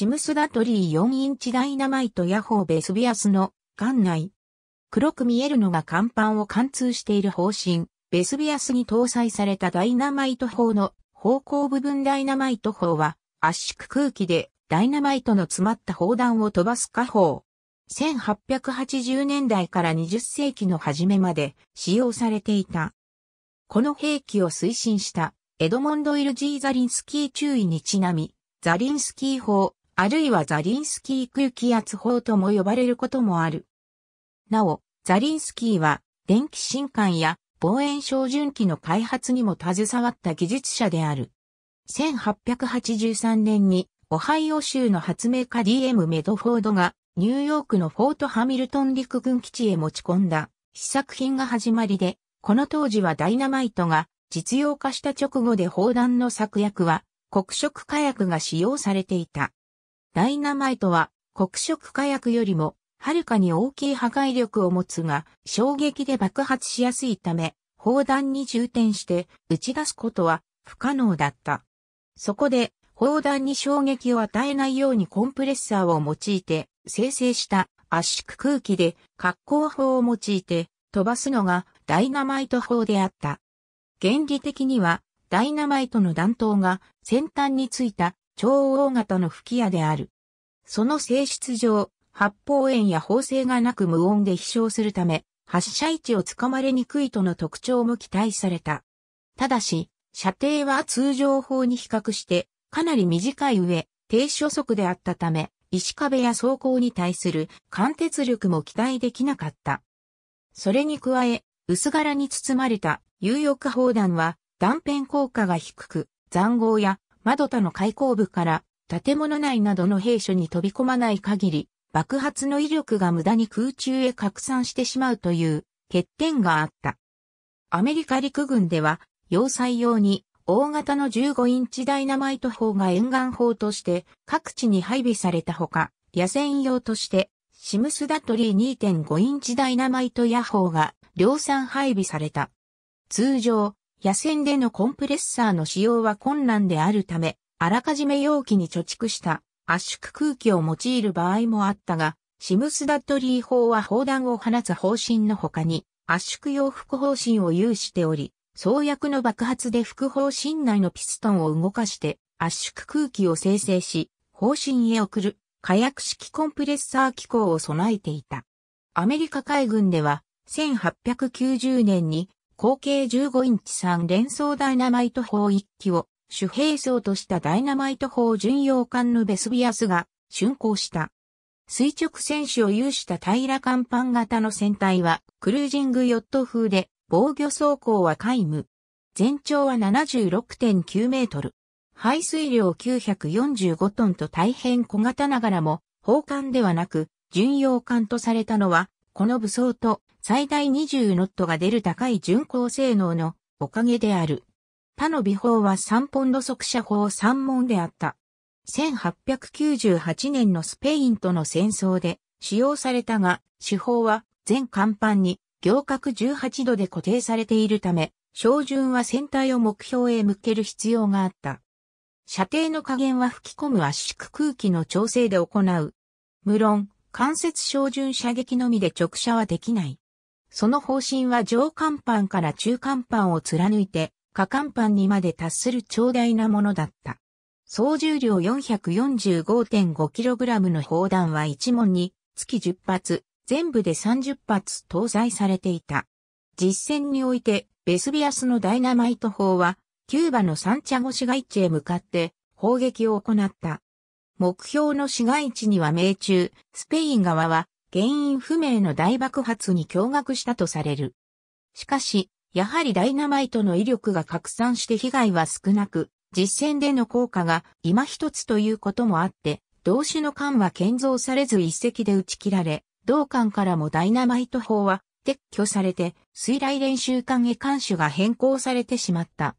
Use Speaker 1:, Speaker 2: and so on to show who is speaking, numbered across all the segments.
Speaker 1: シムスダトリー4インチダイナマイトヤホーベスビアスの艦内。黒く見えるのが甲板を貫通している方針、ベスビアスに搭載されたダイナマイト砲の方向部分ダイナマイト砲は圧縮空気でダイナマイトの詰まった砲弾を飛ばす火砲。1880年代から20世紀の初めまで使用されていた。この兵器を推進したエドモンド・イルジー・ザリンスキー注意にちなみ、ザリンスキー法あるいはザリンスキー空気圧法とも呼ばれることもある。なお、ザリンスキーは、電気新管や望遠照準器の開発にも携わった技術者である。1883年に、オハイオ州の発明家 DM メドフォードが、ニューヨークのフォートハミルトン陸軍基地へ持ち込んだ、試作品が始まりで、この当時はダイナマイトが実用化した直後で砲弾の策薬は黒色火薬が使用されていた。ダイナマイトは黒色火薬よりもはるかに大きい破壊力を持つが衝撃で爆発しやすいため砲弾に充填して打ち出すことは不可能だった。そこで砲弾に衝撃を与えないようにコンプレッサーを用いて生成した圧縮空気で滑降砲を用いて飛ばすのがダイナマイト砲であった。原理的にはダイナマイトの弾頭が先端についた超大型の吹き矢である。その性質上、発砲炎や砲声がなく無音で飛翔するため、発射位置をつかまれにくいとの特徴も期待された。ただし、射程は通常砲に比較してかなり短い上、低初速であったため、石壁や装甲に対する貫徹力も期待できなかった。それに加え、薄柄に包まれた有翼砲弾は断片効果が低く、残壕や窓田の開口部から建物内などの兵所に飛び込まない限り、爆発の威力が無駄に空中へ拡散してしまうという欠点があった。アメリカ陸軍では、要塞用に大型の15インチダイナマイト砲が沿岸砲として各地に配備されたほか、野戦用として、シムスダトリー2.5インチダイナマイト野砲が量産配備された。通常、野戦でのコンプレッサーの使用は困難であるため、あらかじめ容器に貯蓄した圧縮空気を用いる場合もあったが、シムスダッドリー法は砲弾を放つ方針の他に圧縮用副方針を有しており、創薬の爆発で副方針内のピストンを動かして圧縮空気を生成し、方針へ送る火薬式コンプレッサー機構を備えていた。アメリカ海軍では1890年に口径15インチ3連装ダイナマイト砲1機を主兵装としたダイナマイト砲巡洋艦のベスビアスが竣工した。垂直戦士を有した平ら甲板型の船体はクルージングヨット風で防御走行は皆無。全長は76.9メートル。排水量945トンと大変小型ながらも、砲艦ではなく、巡洋艦とされたのは、この武装と最大20ノットが出る高い巡航性能のおかげである。他の美法は3ポンド速射砲3門であった。1898年のスペインとの戦争で使用されたが、手法は全甲板に行角18度で固定されているため、照準は船体を目標へ向ける必要があった。射程の加減は吹き込む圧縮空気の調整で行う。無論、間接照準射撃のみで直射はできない。その方針は上甲板から中甲板を貫いて、下甲板にまで達する長大なものだった。総重量 445.5kg の砲弾は1門に月10発、全部で30発搭載されていた。実戦において、ベスビアスのダイナマイト砲は、キューバのサンチャゴ市街地へ向かって砲撃を行った。目標の市街地には命中、スペイン側は原因不明の大爆発に驚愕したとされる。しかし、やはりダイナマイトの威力が拡散して被害は少なく、実戦での効果が今一つということもあって、同種の艦は建造されず一隻で打ち切られ、同艦からもダイナマイト砲は撤去されて、水雷練習艦へ艦種が変更されてしまった。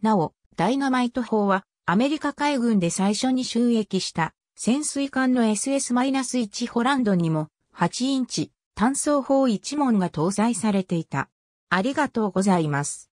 Speaker 1: なお、ダイナマイト砲はアメリカ海軍で最初に収益した潜水艦の SS-1 ホランドにも8インチ単装砲1門が搭載されていた。ありがとうございます。